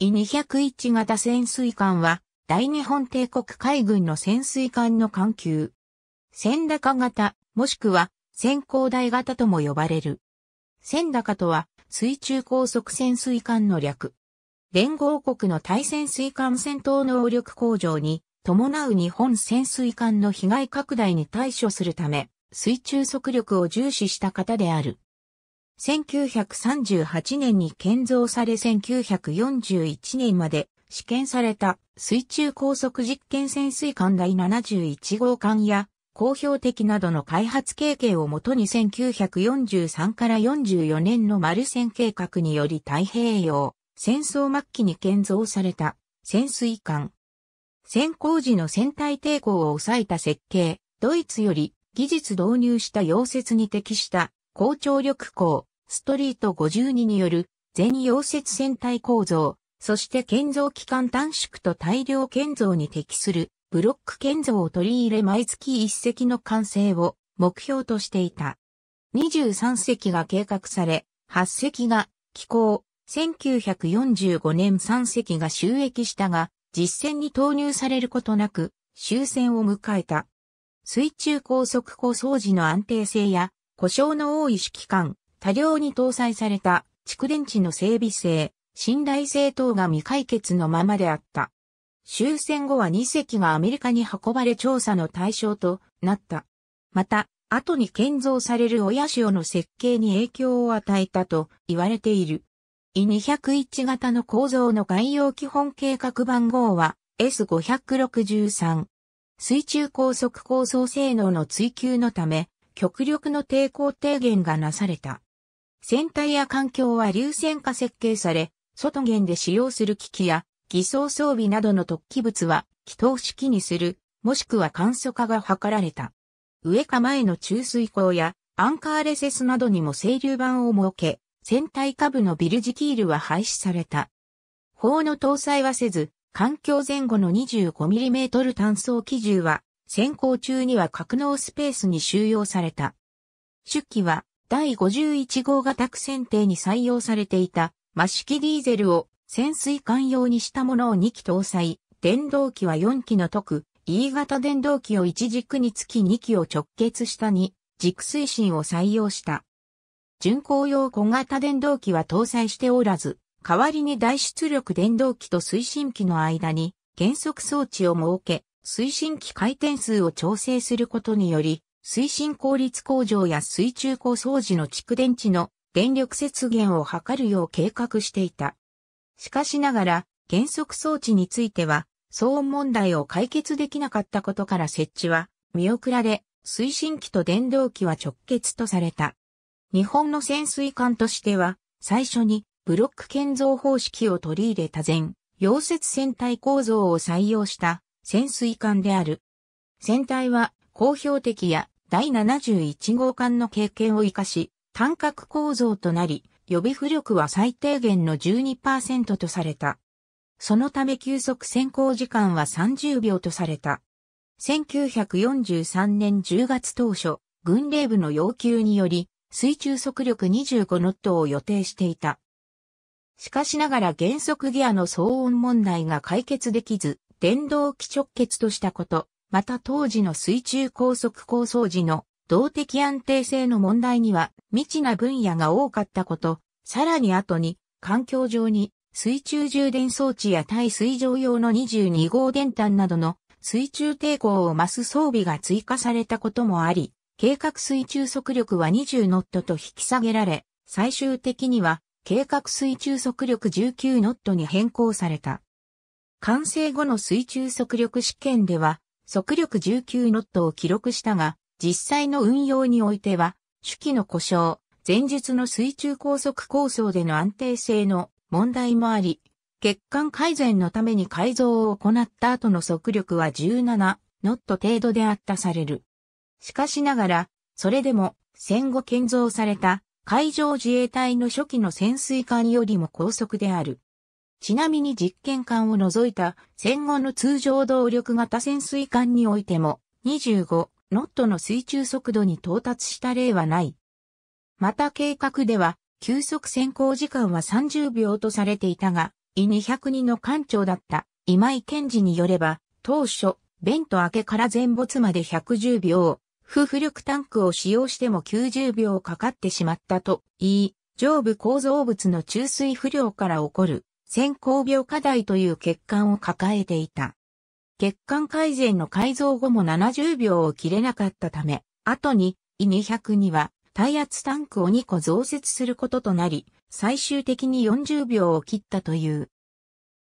E201 型潜水艦は、大日本帝国海軍の潜水艦の艦級。潜高型、もしくは、潜航台型とも呼ばれる。潜高とは、水中高速潜水艦の略。連合国の対潜水艦戦闘能力向上に、伴う日本潜水艦の被害拡大に対処するため、水中速力を重視した方である。1938年に建造され1941年まで試験された水中高速実験潜水艦第71号艦や公表的などの開発経験をもとに1943から44年の丸戦計画により太平洋戦争末期に建造された潜水艦。潜航時の船体抵抗を抑えた設計、ドイツより技術導入した溶接に適した高張力鋼、ストリート52による全溶接船体構造、そして建造期間短縮と大量建造に適するブロック建造を取り入れ毎月1隻の完成を目標としていた。23隻が計画され、8隻が寄港、1945年3隻が収益したが、実戦に投入されることなく終戦を迎えた。水中高速構掃時の安定性や故障の多い指揮官、多量に搭載された蓄電池の整備性、信頼性等が未解決のままであった。終戦後は2隻がアメリカに運ばれ調査の対象となった。また、後に建造される親潮の設計に影響を与えたと言われている。E201 型の構造の概要基本計画番号は S563。水中高速構想性能の追求のため、極力の抵抗低減がなされた。船体や環境は流線化設計され、外弦で使用する機器や偽装装備などの突起物は気筒式にする、もしくは簡素化が図られた。上か前の注水口やアンカーレセスなどにも整流板を設け、船体下部のビルジキールは廃止された。砲の搭載はせず、環境前後の 25mm 単素機銃は、先行中には格納スペースに収容された。出機は第51号型区選定に採用されていた、マシキディーゼルを潜水艦用にしたものを2機搭載、電動機は4機の特、E 型電動機を1軸につき2機を直結した2、軸推進を採用した。巡航用小型電動機は搭載しておらず、代わりに大出力電動機と推進機の間に減速装置を設け、推進機回転数を調整することにより、推進効率向上や水中高掃除の蓄電池の電力節減を図るよう計画していた。しかしながら、減速装置については、騒音問題を解決できなかったことから設置は見送られ、推進機と電動機は直結とされた。日本の潜水艦としては、最初にブロック建造方式を取り入れた前、溶接船体構造を採用した潜水艦である。船体は公表的や第71号艦の経験を活かし、単核構造となり、予備浮力は最低限の12%とされた。そのため急速先行時間は30秒とされた。1943年10月当初、軍令部の要求により、水中速力25ノットを予定していた。しかしながら減速ギアの騒音問題が解決できず、電動機直結としたこと、また当時の水中高速構想時の動的安定性の問題には未知な分野が多かったこと、さらに後に環境上に水中充電装置や対水上用の22号電端などの水中抵抗を増す装備が追加されたこともあり、計画水中速力は20ノットと引き下げられ、最終的には計画水中速力19ノットに変更された。完成後の水中速力試験では、速力19ノットを記録したが、実際の運用においては、手記の故障、前述の水中高速構想での安定性の問題もあり、血管改善のために改造を行った後の速力は17ノット程度であったされる。しかしながら、それでも戦後建造された海上自衛隊の初期の潜水艦よりも高速である。ちなみに実験艦を除いた戦後の通常動力型潜水艦においても25ノットの水中速度に到達した例はない。また計画では急速潜行時間は30秒とされていたが、E202 の艦長だった今井健治によれば当初ベント明けから全没まで110秒、不浮力タンクを使用しても90秒かかってしまったと言い、上部構造物の注水不良から起こる先行病課題という欠陥を抱えていた。血管改善の改造後も70秒を切れなかったため、後に E200 には耐圧タンクを2個増設することとなり、最終的に40秒を切ったという。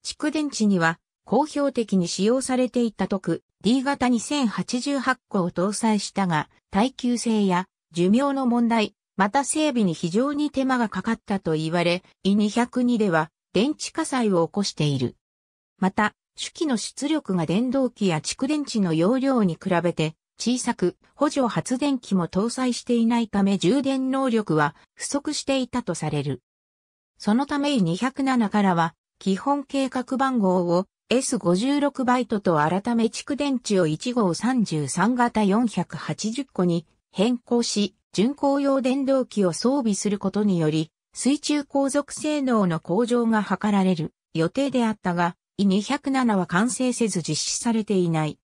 蓄電池には公表的に使用されていた特 D 型2088個を搭載したが、耐久性や寿命の問題、また整備に非常に手間がかかったと言われ、E202 では電池火災を起こしている。また、手機の出力が電動機や蓄電池の容量に比べて小さく補助発電機も搭載していないため充電能力は不足していたとされる。そのため E207 からは基本計画番号を S56 バイトと改め蓄電池を1号33型480個に変更し、巡航用電動機を装備することにより、水中航続性能の向上が図られる予定であったが、E207 は完成せず実施されていない。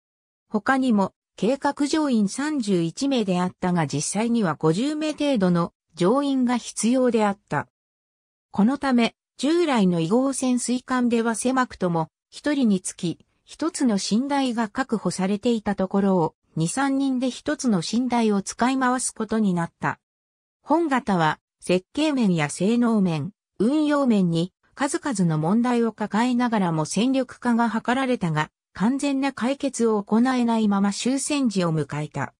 他にも、計画乗員31名であったが実際には50名程度の乗員が必要であった。このため、従来の異号潜水艦では狭くとも、1人につき、1つの寝台が確保されていたところを、2、3人で1つの寝台を使い回すことになった。本型は、設計面や性能面、運用面に数々の問題を抱えながらも戦力化が図られたが、完全な解決を行えないまま終戦時を迎えた。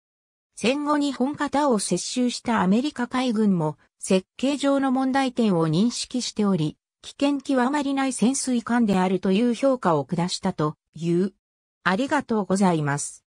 戦後に本型を接収したアメリカ海軍も設計上の問題点を認識しており、危険極まりない潜水艦であるという評価を下したという。ありがとうございます。